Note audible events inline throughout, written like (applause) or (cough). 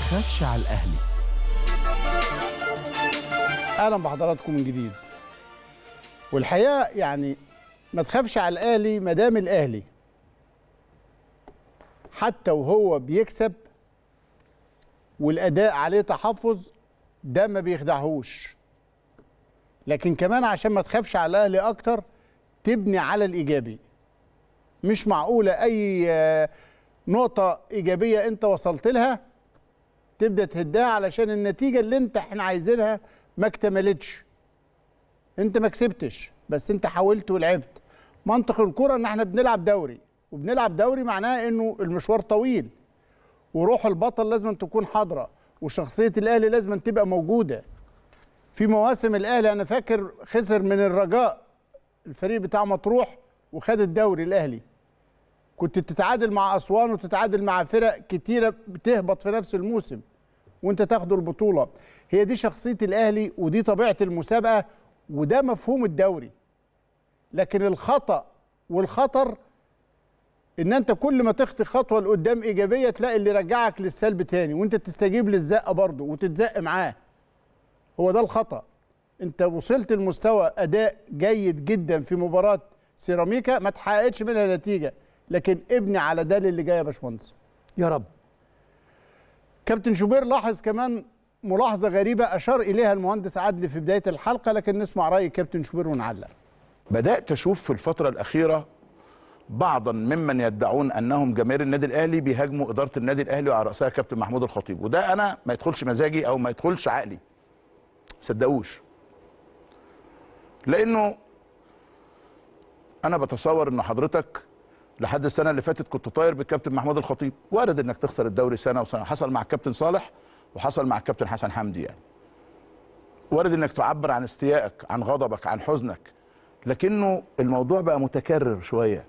تخافش على الاهلي اهلا بحضراتكم من جديد والحقيقه يعني ما تخافش على الاهلي ما دام الاهلي حتى وهو بيكسب والاداء عليه تحفظ ده ما بيخدعهوش لكن كمان عشان ما تخافش على الاهلي اكتر تبني على الايجابي مش معقوله اي آه، نقطه ايجابيه انت وصلت لها تبدا تهدها علشان النتيجه اللي انت احنا عايزينها ما اكتملتش انت ما كسبتش بس انت حاولت ولعبت منطق الكره ان احنا بنلعب دوري وبنلعب دوري معناه انه المشوار طويل وروح البطل لازم تكون حاضره وشخصيه الاهلي لازم تبقى موجوده في مواسم الاهلي انا فاكر خسر من الرجاء الفريق بتاع مطروح وخد الدوري الاهلي كنت بتتعادل مع اسوان وتتعادل مع فرق كتيره بتهبط في نفس الموسم وانت تاخد البطوله هي دي شخصيه الاهلي ودي طبيعه المسابقه وده مفهوم الدوري لكن الخطا والخطر ان انت كل ما تخطي خطوه لقدام ايجابيه تلاقي اللي رجعك للسلب تاني وانت تستجيب للزقه برضه وتتزق معاه هو ده الخطا انت وصلت لمستوى اداء جيد جدا في مباراه سيراميكا ما تحققتش منها نتيجه لكن ابني على ده اللي جاي يا باشمهندس يا رب كابتن شوبير لاحظ كمان ملاحظه غريبه اشار اليها المهندس عدلي في بدايه الحلقه لكن نسمع راي كابتن شوبير ونعلق بدات اشوف في الفتره الاخيره بعضا ممن يدعون انهم جماهير النادي الاهلي بيهاجموا اداره النادي الاهلي وعلى راسها كابتن محمود الخطيب وده انا ما يدخلش مزاجي او ما يدخلش عقلي صدقوش لانه انا بتصور ان حضرتك لحد السنه اللي فاتت كنت طاير بالكابتن محمود الخطيب وارد انك تخسر الدوري سنه وسنه حصل مع الكابتن صالح وحصل مع الكابتن حسن حمدي يعني وارد انك تعبر عن استيائك عن غضبك عن حزنك لكنه الموضوع بقى متكرر شويه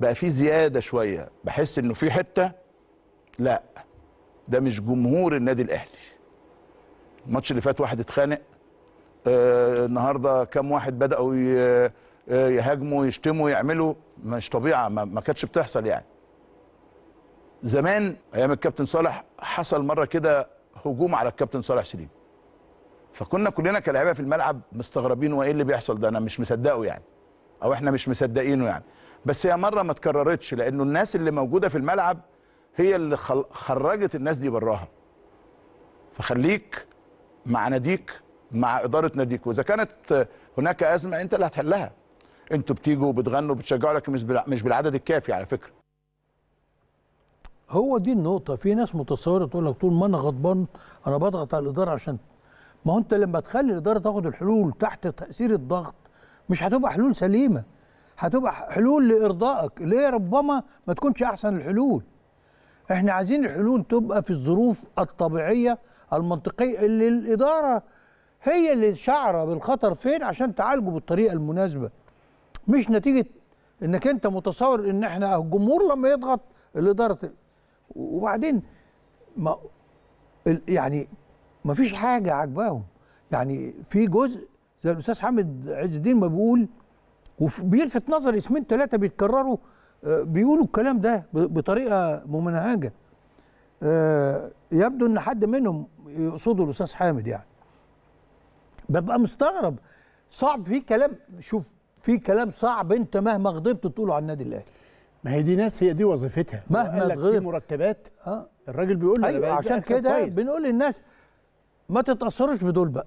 بقى فيه زياده شويه بحس انه في حته لا ده مش جمهور النادي الاهلي الماتش اللي فات واحد اتخانق آه النهارده كام واحد بداوا آه، يهاجموا يشتموا يعملوا مش طبيعه ما, ما كانتش بتحصل يعني زمان ايام الكابتن صالح حصل مره كده هجوم على الكابتن صالح سليم فكنا كلنا كلاعيبه في الملعب مستغربين وايه اللي بيحصل ده انا مش مصدقه يعني او احنا مش مصدقينه يعني بس هي مره ما اتكررتش لانه الناس اللي موجوده في الملعب هي اللي خرجت الناس دي براها فخليك مع ناديك مع اداره ناديك واذا كانت هناك ازمه انت اللي هتحلها انتوا بتيجوا وبتغنوا وبتشجعوا لكن مش مش بالعدد الكافي على فكره هو دي النقطه في ناس متصوره تقول لك طول ما انا غضبان انا بضغط على الاداره عشان ما هو انت لما تخلي الاداره تاخد الحلول تحت تاثير الضغط مش هتبقى حلول سليمه هتبقى حلول لارضائك ليه ربما ما تكونش احسن الحلول احنا عايزين الحلول تبقى في الظروف الطبيعيه المنطقيه اللي الاداره هي اللي شعره بالخطر فين عشان تعالجه بالطريقه المناسبه مش نتيجه انك انت متصور ان احنا الجمهور لما يضغط الاداره وبعدين ما يعني ما فيش حاجه عاجباهم يعني في جزء زي الاستاذ حامد عز الدين ما بيقول وبيلفت نظر اسمين ثلاثه بيتكرروا آه، بيقولوا الكلام ده بطريقه ممنهجه آه، يبدو ان حد منهم يقصده الاستاذ حامد يعني ببقى مستغرب صعب في كلام شوف في كلام صعب انت مهما غضبت تقوله على النادي الاهلي ما هي دي ناس هي دي وظيفتها مهما تغضب مرتبات اه الراجل بيقول له أيوة عشان كده بنقول للناس ما تتاثروش بدول بقى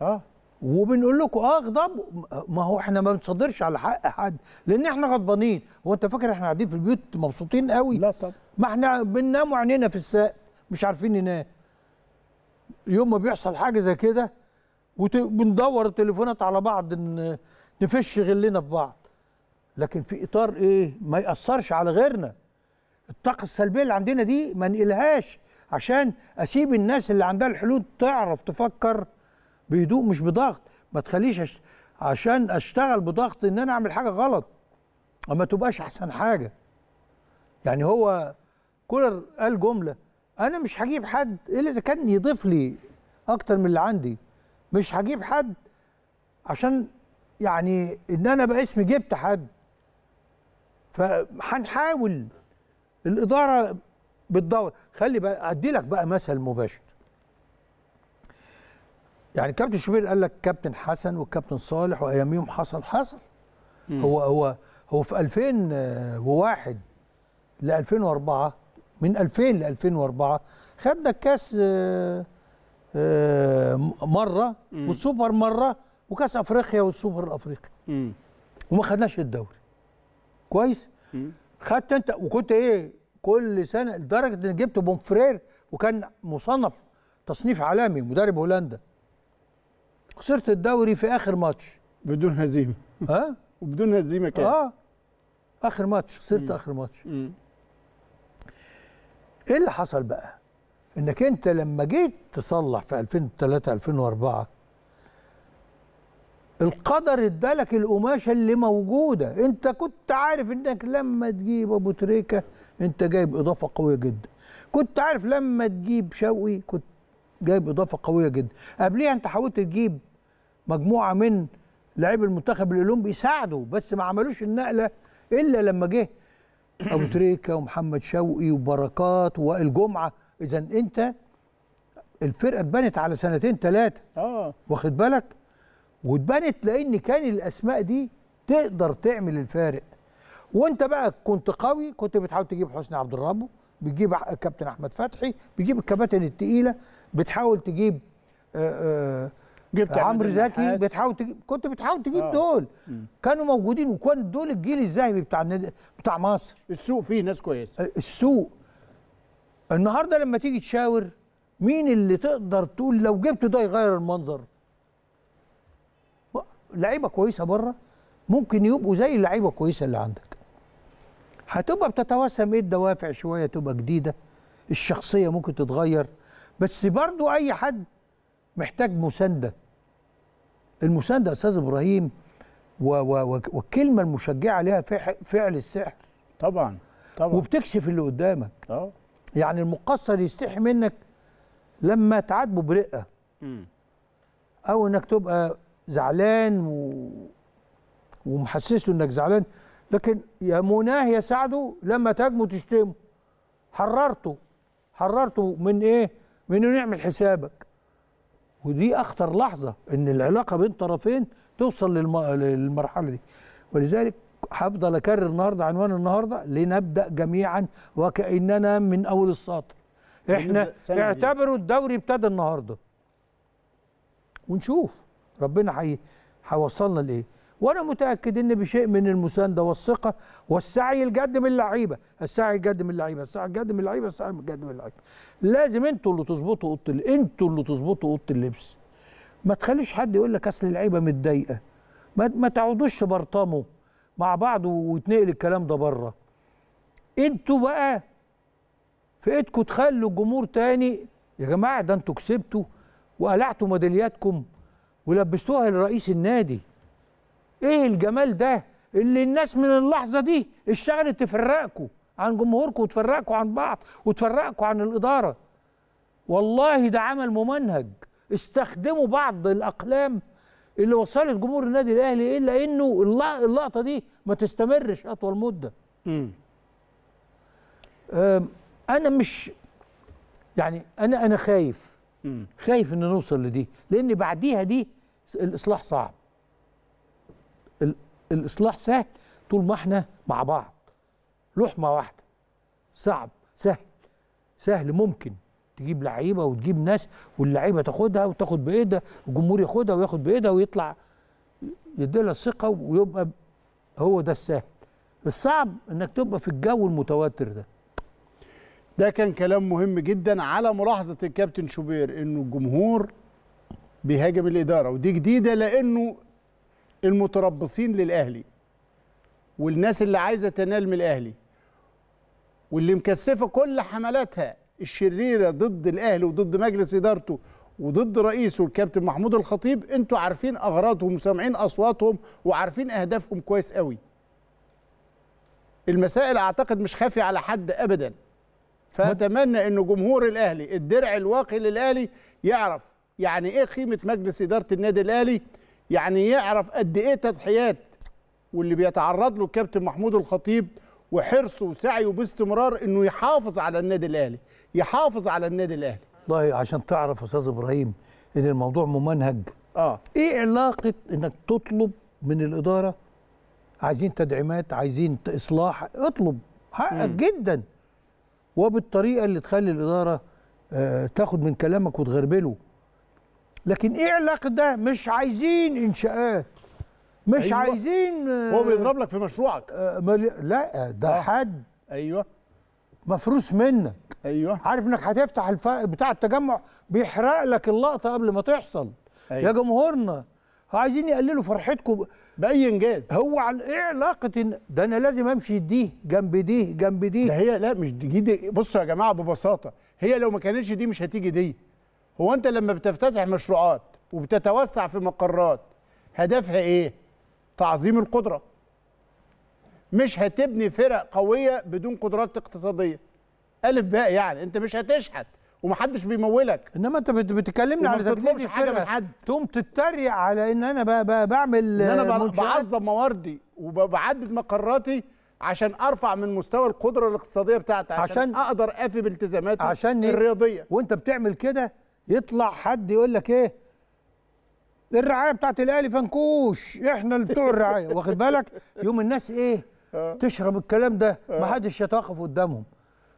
اه وبنقول لكم اه اغضبوا ما هو احنا ما بنصدرش على حق حد لان احنا غضبانين هو انت فاكر احنا قاعدين في البيوت مبسوطين قوي لا طبعا ما احنا بننام وعينينا في السقف مش عارفين ننام يوم ما بيحصل حاجه زي كده وبندور التليفونات على بعض ان نفش غلنا في بعض لكن في اطار ايه ما ياثرش على غيرنا الطاقه السلبيه اللي عندنا دي ما نقلهاش عشان اسيب الناس اللي عندها الحلول تعرف تفكر بهدوء مش بضغط ما تخليش أش... عشان اشتغل بضغط ان انا اعمل حاجه غلط اما تبقاش احسن حاجه يعني هو كولر قال جمله انا مش هجيب حد الا اذا كان يضيف لي اكتر من اللي عندي مش هجيب حد عشان يعني ان انا باسمي جبت حد فهنحاول الاداره بتدور خلي بقى ادي لك بقى مثل مباشر يعني كابتن شوبير قال لك كابتن حسن والكابتن صالح واياميهم حصل حصل مم. هو هو هو في 2001 ل 2004 من 2000 ل 2004 خدنا الكاس آه، آه، مره والسوبر مره وكاس افريقيا والسوبر الافريقي امم وما خدناش الدوري كويس مم. خدت انت وكنت ايه كل سنه لدرجه ان جبت بومفرير وكان مصنف تصنيف عالمي مدرب هولندا خسرت الدوري في اخر ماتش بدون هزيمه ها أه؟ (laughs) وبدون هزيمه كان اه اخر ماتش خسرت مم. اخر ماتش مم. ايه اللي حصل بقى انك انت لما جيت تصلح في 2003 2004 القدر ادالك القماشه اللي موجوده انت كنت عارف انك لما تجيب ابو تريكه انت جايب اضافه قويه جدا كنت عارف لما تجيب شوقي كنت جايب اضافه قويه جدا قبليها انت حاولت تجيب مجموعه من لعيب المنتخب الاولمبي يساعدوا بس ما عملوش النقله الا لما جه ابو تريكه ومحمد شوقي وبركات ووائل جمعه اذا انت الفرقه اتبنت على سنتين ثلاثه اه واخد بالك واتبنت لان كان الاسماء دي تقدر تعمل الفارق وانت بقى كنت قوي كنت بتحاول تجيب حسني عبد الرب بتجيب كابتن احمد فتحي بتجيب الكباتن التقيله بتحاول تجيب آه، آه، جبت عمرو زكي بتحاول تجيب كنت بتحاول تجيب آه. دول م. كانوا موجودين وكان دول الجيل الذهبي بتاع بتاع مصر السوق فيه ناس كويسه آه، السوق النهارده لما تيجي تشاور مين اللي تقدر تقول لو جبت ده يغير المنظر لعيبه كويسه بره ممكن يبقوا زي اللعيبه الكويسه اللي عندك هتبقى بتتوسم ايه الدوافع شويه تبقى جديده الشخصيه ممكن تتغير بس برضو اي حد محتاج مسانده المسانده استاذ ابراهيم و و والكلمه المشجعه ليها فعل السحر طبعا طبعا وبتكشف اللي قدامك اه يعني المقصر يستحي منك لما تعاتبه برقه او انك تبقى زعلان و... ومحسسه انك زعلان لكن يا مناه يا سعده لما تهاجمه تشتمه حررته حررته من ايه؟ من انه يعمل حسابك ودي اخطر لحظه ان العلاقه بين طرفين توصل للم... للمرحله دي ولذلك هفضل اكرر النهارده عنوان النهارده لنبدا جميعا وكاننا من اول السطر احنا اعتبروا الدوري ابتدى النهارده ونشوف ربنا هيوصلنا لايه وانا متاكد ان بشيء من المسانده والثقه والسعي الجد من اللعيبه السعي الجد من اللعيبه السعي الجد من اللعيبه السعي الجد من اللعيبه لازم انتوا اللي تظبطوا اوضه ال... انتوا اللي تظبطوا اوضه اللبس ما تخليش حد يقول لك اصل اللعيبه متضايقه ما, ما تعودوش تبرطموا مع بعض ويتنقل الكلام ده بره انتوا بقى في ايدكم تخلوا الجمهور تاني يا جماعه ده انتوا كسبتوا وقلعتوا ميدالياتكم ولبستوها لرئيس النادي ايه الجمال ده اللي الناس من اللحظه دي اشتغلت تفرقكم عن جمهوركم وتفرقكم عن بعض وتفرقكم عن الاداره والله ده عمل ممنهج استخدموا بعض الاقلام اللي وصلت جمهور النادي الاهلي الا إيه؟ انه اللقطه دي ما تستمرش اطول مده امم انا مش يعني انا انا خايف خايف ان نوصل لدي لان بعديها دي الاصلاح صعب الاصلاح سهل طول ما احنا مع بعض لحمه واحده صعب سهل سهل ممكن تجيب لعيبه وتجيب ناس واللعيبه تاخدها وتاخد بايدها والجمهور ياخدها وياخد بايدها ويطلع يديلها الثقه ويبقى هو ده السهل الصعب انك تبقى في الجو المتوتر ده ده كان كلام مهم جدا على ملاحظه الكابتن شوبير انه الجمهور بيهاجم الاداره ودي جديده لانه المتربصين للاهلي والناس اللي عايزه تنال من الاهلي واللي مكثفه كل حملاتها الشريره ضد الاهلي وضد مجلس ادارته وضد رئيسه الكابتن محمود الخطيب انتوا عارفين اغراضهم وسامعين اصواتهم وعارفين اهدافهم كويس قوي المسائل اعتقد مش خافي على حد ابدا فاتمنى ان جمهور الاهلي الدرع الواقي للاهلي يعرف يعني ايه قيمه مجلس اداره النادي الاهلي يعني يعرف قد ايه تضحيات واللي بيتعرض له الكابتن محمود الخطيب وحرصه وسعيه باستمرار انه يحافظ على النادي الاهلي يحافظ على النادي الاهلي والله عشان تعرف استاذ ابراهيم ان الموضوع ممنهج اه ايه علاقه انك تطلب من الاداره عايزين تدعيمات عايزين اصلاح اطلب حقك مم. جدا وبالطريقه اللي تخلي الاداره آه تاخد من كلامك وتغربله لكن ايه علاقه ده مش عايزين انشاءات مش أيوة. عايزين هو بيضرب لك في مشروعك آه، مل... لا ده آه. حد ايوه مفروس منك ايوه عارف انك هتفتح الف... بتاع التجمع بيحرق لك اللقطه قبل ما تحصل أيوة. يا جمهورنا عايزين يقللوا فرحتكم باي انجاز هو على ايه علاقه ده انا لازم امشي دي جنب دي جنب دي ده هي لا مش دي, دي بصوا يا جماعه ببساطه هي لو ما كانتش دي مش هتيجي دي هو انت لما بتفتتح مشروعات وبتتوسع في مقرات هدفها ايه تعظيم القدره مش هتبني فرق قويه بدون قدرات اقتصاديه الف باء يعني انت مش هتشحت ومحدش بيمولك انما انت بتكلمني على تكليف حاجه من حد تقوم تتريق على ان انا ب ب بعمل ان انا بعظم مواردي وبعدد مقراتي عشان ارفع من مستوى القدره الاقتصاديه بتاعتي عشان, عشان اقدر افي بالتزاماتي عشان إيه؟ الرياضيه وانت بتعمل كده يطلع حد يقول لك ايه الرعايه بتاعت الاهلي فنكوش احنا اللي بتوع الرعايه واخد بالك يوم الناس ايه آه. تشرب الكلام ده آه. ما حدش يتوقف قدامهم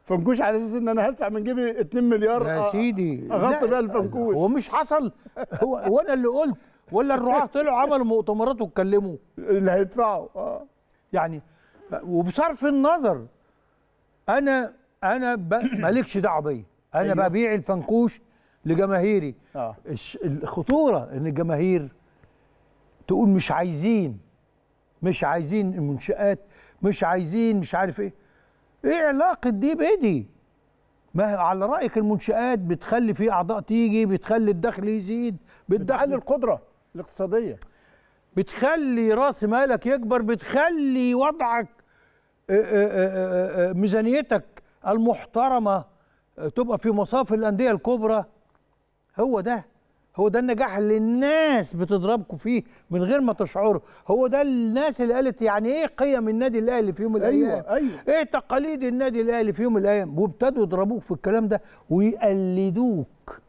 فنكوش على اساس ان انا هدفع من جيبي 2 مليار يا آه، سيدي اغطي بيها الفنكوش هو مش حصل هو وانا اللي قلت ولا الرعاه طلعوا عملوا مؤتمرات واتكلموا اللي هيدفعوا اه يعني وبصرف النظر انا انا مالكش دعوه بيا انا أيوه. ببيع الفنكوش لجماهيري آه. الخطوره ان الجماهير تقول مش عايزين مش عايزين المنشآت مش عايزين مش عارف ايه ايه علاقه دي بدي ما على رايك المنشآت بتخلي في اعضاء تيجي بتخلي الدخل يزيد بتخلي القدره الاقتصاديه بتخلي راس مالك يكبر بتخلي وضعك ميزانيتك المحترمه تبقى في مصاف الانديه الكبرى هو ده هو ده النجاح اللي الناس بتضربكم فيه من غير ما تشعروا هو ده الناس اللي قالت يعني ايه قيم النادي الاهلي في يوم من أيوة، الايام أيوة أيوة. ايه تقاليد النادي الاهلي في يوم من الايام وابتدوا يضربوك في الكلام ده ويقلدوك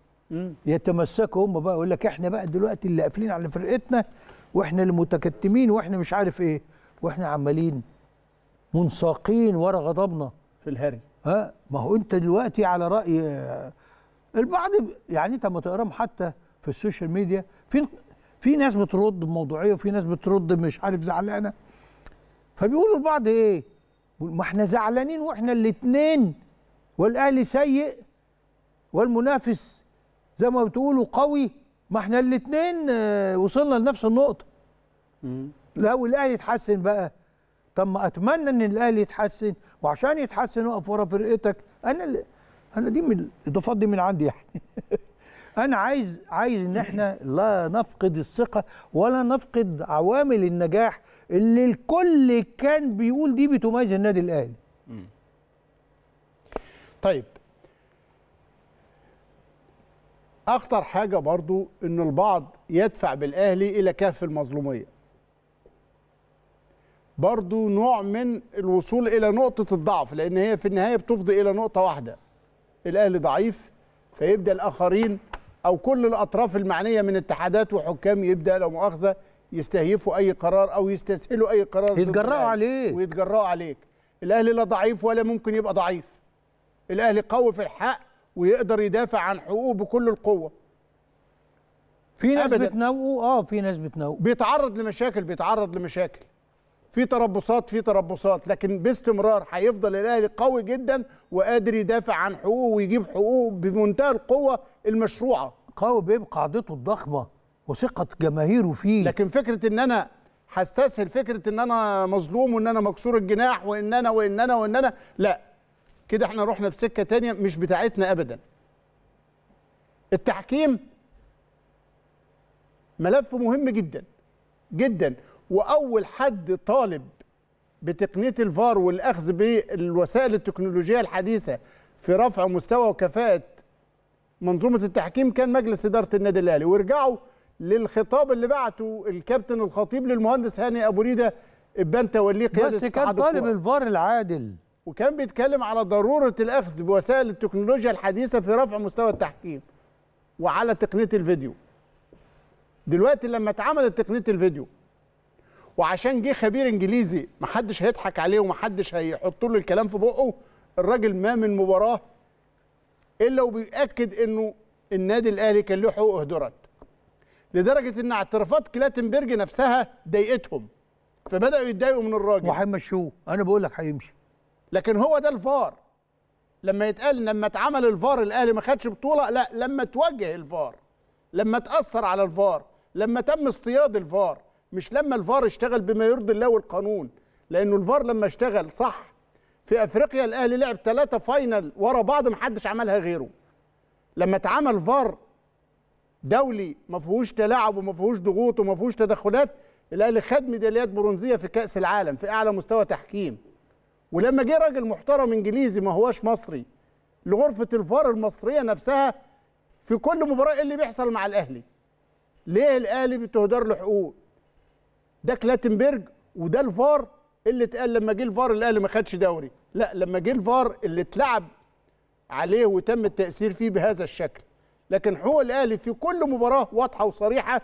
يتمسكوا هم بقى يقول لك احنا بقى دلوقتي اللي قافلين على فرقتنا واحنا اللي متكتمين واحنا مش عارف ايه واحنا عمالين منساقين ورا غضبنا في الهري ها ما هو انت دلوقتي على راي البعض يعني انت لما تقراهم حتى في السوشيال ميديا في في ناس بترد بموضوعيه وفي ناس بترد مش عارف زعلانه فبيقولوا البعض ايه؟ ما احنا زعلانين واحنا الاثنين والاهلي سيء والمنافس زي ما بتقولوا قوي ما احنا الاثنين آه، وصلنا لنفس النقطه. مم. لو الاهلي يتحسن بقى طب ما اتمنى ان الاهلي يتحسن وعشان يتحسن اقف ورا فرقتك انا اللي انا دي من الاضافات دي من عندي يعني (laughs) انا عايز عايز ان احنا لا نفقد الثقه ولا نفقد عوامل النجاح اللي الكل كان بيقول دي بتميز النادي الاهلي طيب اخطر حاجه برضو ان البعض يدفع بالاهلي الى كهف المظلوميه برضو نوع من الوصول الى نقطه الضعف لان هي في النهايه بتفضي الى نقطه واحده الاهلي ضعيف فيبدا الاخرين او كل الاطراف المعنيه من اتحادات وحكام يبدا لو مؤاخذه يستهيفوا اي قرار او يستسهلوا اي قرار يتجرأوا عليك ويتجرأوا عليك الاهلي لا ضعيف ولا ممكن يبقى ضعيف الاهلي قوي في الحق ويقدر يدافع عن حقوقه بكل القوه في ناس بتنوقه اه في ناس بتنوقه بيتعرض لمشاكل بيتعرض لمشاكل في تربصات في تربصات لكن باستمرار هيفضل الاهلي قوي جدا وقادر يدافع عن حقوقه ويجيب حقوقه بمنتهى القوه المشروعه قوي بيه بقاعدته الضخمه وثقه جماهيره فيه لكن فكره ان انا هستسهل فكره ان انا مظلوم وان انا مكسور الجناح وان انا وان انا وان انا لا كده احنا رحنا في سكه تانية مش بتاعتنا ابدا التحكيم ملف مهم جدا جدا واول حد طالب بتقنيه الفار والاخذ بالوسائل التكنولوجيه الحديثه في رفع مستوى وكفاءه منظومه التحكيم كان مجلس اداره النادي الاهلي وارجعوا للخطاب اللي بعته الكابتن الخطيب للمهندس هاني ابو ريده ابان توليه قياده بس كان طالب الفار العادل وكان بيتكلم على ضروره الاخذ بوسائل التكنولوجيا الحديثه في رفع مستوى التحكيم وعلى تقنيه الفيديو دلوقتي لما اتعملت تقنيه الفيديو وعشان جه خبير انجليزي محدش هيضحك عليه ومحدش هيحط له الكلام في بقه الراجل ما من مباراه الا وبيأكد انه النادي الاهلي كان له حقوق اهدرت لدرجه ان اعترافات كلاتنبرج نفسها ضايقتهم فبداوا يتضايقوا من الراجل وهيمشوه انا بقول لك هيمشي لكن هو ده الفار لما يتقال لما اتعمل الفار الاهلي ما خدش بطوله لا لما توجه الفار لما تاثر على الفار لما تم اصطياد الفار مش لما الفار اشتغل بما يرضي الله والقانون لانه الفار لما اشتغل صح في افريقيا الاهلي لعب ثلاثه فاينل ورا بعض محدش عملها غيره لما اتعمل فار دولي ما فيهوش تلاعب وما فيهوش ضغوط وما فيهوش تدخلات الاهلي خد ميداليات برونزيه في كاس العالم في اعلى مستوى تحكيم ولما جه راجل محترم انجليزي ما هواش مصري لغرفه الفار المصريه نفسها في كل مباراه ايه اللي بيحصل مع الاهلي ليه الاهلي بتهدر له حقوق ده كلاتنبرج وده الفار اللي اتقال لما جه الفار الاهلي ما خدش دوري لا لما جه الفار اللي اتلعب عليه وتم التاثير فيه بهذا الشكل لكن حقوق الاهلي في كل مباراه واضحه وصريحه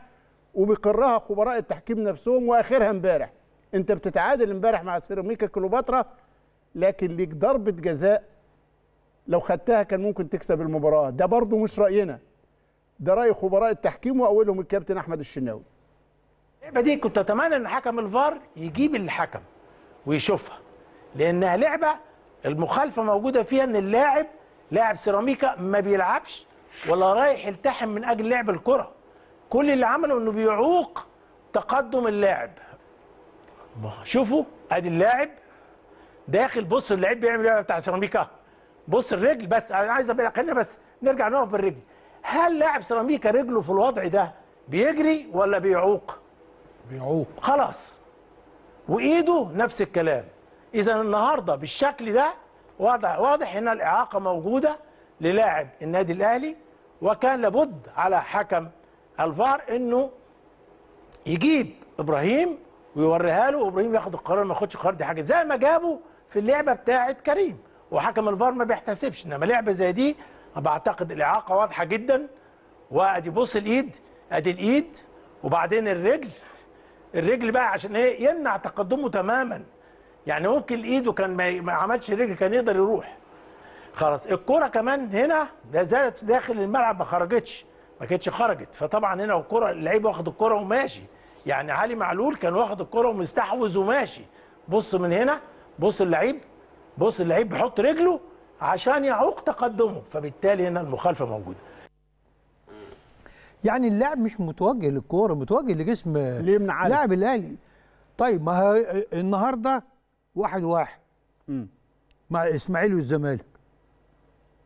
وبيقرها خبراء التحكيم نفسهم واخرها امبارح انت بتتعادل امبارح مع سيراميكا كليوباترا لكن ليك ضربه جزاء لو خدتها كان ممكن تكسب المباراه ده برضو مش راينا ده راي خبراء التحكيم واولهم الكابتن احمد الشناوي اللعبه دي كنت اتمنى ان حكم الفار يجيب الحكم ويشوفها لانها لعبه المخالفه موجوده فيها ان اللاعب لاعب سيراميكا ما بيلعبش ولا رايح يلتحم من اجل لعب الكره كل اللي عمله انه بيعوق تقدم اللاعب شوفوا ادي اللاعب داخل بص اللعيب بيعمل ايه بتاع سيراميكا بص الرجل بس انا عايز خلينا بس نرجع نقف بالرجل هل لاعب سيراميكا رجله في الوضع ده بيجري ولا بيعوق بيعوق خلاص وايده نفس الكلام اذا النهارده بالشكل ده واضح واضح ان الاعاقه موجوده للاعب النادي الاهلي وكان لابد على حكم الفار انه يجيب ابراهيم ويوريها له وابراهيم ياخد القرار ما ياخدش القرار دي حاجه زي ما جابوا في اللعبه بتاعه كريم وحكم الفار ما بيحتسبش انما لعبه زي دي بعتقد الاعاقه واضحه جدا وادي بص الايد ادي الايد وبعدين الرجل الرجل بقى عشان ايه يمنع تقدمه تماما يعني ممكن ايده كان ما عملش رجل كان يقدر يروح خلاص الكرة كمان هنا ده زالت داخل الملعب ما خرجتش ما كانتش خرجت فطبعا هنا الكرة اللعيب واخد الكرة وماشي يعني علي معلول كان واخد الكرة ومستحوذ وماشي بص من هنا بص اللعيب بص اللعيب بيحط رجله عشان يعوق تقدمه فبالتالي هنا المخالفة موجودة يعني اللاعب مش متوجه للكوره متوجه لجسم ليه لاعب الاهلي طيب ما هي النهارده واحد واحد م. مع اسماعيل والزمالك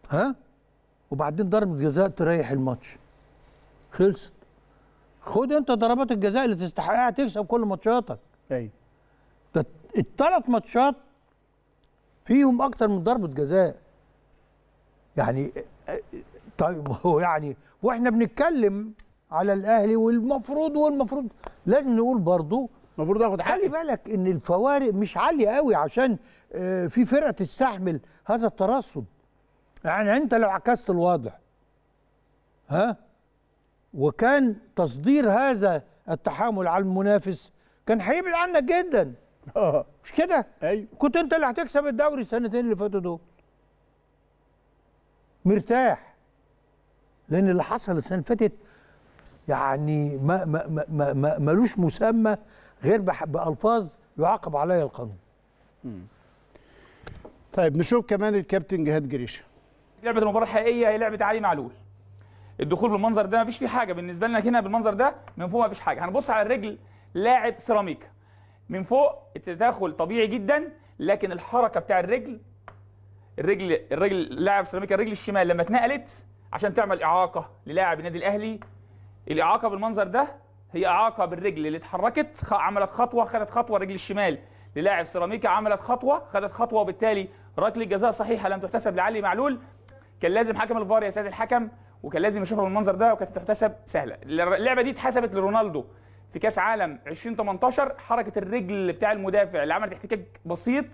ها وبعدين ضربه جزاء تريح الماتش خلصت خد انت ضربات الجزاء اللي تستحقها تكسب كل ماتشاتك ايوه ده الثلاث ماتشات فيهم اكتر من ضربه جزاء يعني طيب ما (laughs) هو يعني واحنا بنتكلم على الاهلي والمفروض والمفروض لازم نقول برضه المفروض اخد حقي خلي بالك ان الفوارق مش عاليه قوي عشان آه، في فرقه تستحمل هذا الترصد يعني انت لو عكست الوضع ها وكان تصدير هذا التحامل على المنافس كان هيبعد عنك جدا آه. مش كده ايوه كنت انت اللي هتكسب الدوري السنتين اللي فاتوا دول مرتاح لان اللي حصل السنه اللي فاتت يعني ما ما ما ما ملوش مسمى غير بالفاظ يعاقب عليها القانون. طيب نشوف كمان الكابتن جهاد جريشه. لعبه المباراه الحقيقيه هي لعبه علي معلول. الدخول بالمنظر ده مفيش فيه حاجه بالنسبه لنا هنا بالمنظر ده من فوق مفيش حاجه هنبص على الرجل لاعب سيراميكا من فوق التداخل طبيعي جدا لكن الحركه بتاع الرجل الرجل الرجل لاعب سيراميكا الرجل الشمال لما اتنقلت عشان تعمل اعاقه للاعب النادي الاهلي الاعاقه بالمنظر ده هي اعاقه بالرجل اللي اتحركت عملت خطوه خدت خطوه الرجل الشمال للاعب سيراميكا عملت خطوه خدت خطوه وبالتالي ركله جزاء صحيحه لم تحتسب لعلي معلول كان لازم حكم الفار يا سيد الحكم وكان لازم يشوفها بالمنظر ده وكانت تحتسب سهله اللعبه دي اتحسبت لرونالدو في كاس عالم 2018 حركه الرجل بتاع المدافع اللي عملت احتكاك بسيط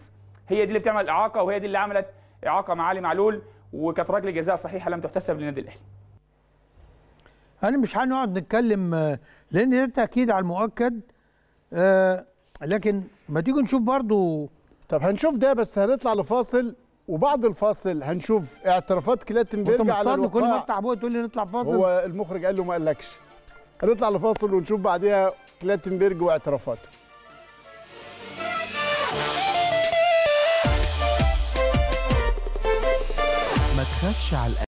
هي دي اللي بتعمل اعاقه وهي دي اللي عملت اعاقه مع علي معلول وكانت ركله جزاء صحيحه لم تحتسب للنادي الاهلي انا مش هنقعد نتكلم آه، لان ده تاكيد على المؤكد آه، لكن ما تيجي نشوف برضو طب هنشوف ده بس هنطلع لفاصل وبعد الفاصل هنشوف اعترافات كلاتنبرج على الوقاع كل ما افتح بوقت تقول لي نطلع فاصل هو المخرج قال له ما قالكش هنطلع لفاصل ونشوف بعديها كلاتنبرج واعترافاته تخافش على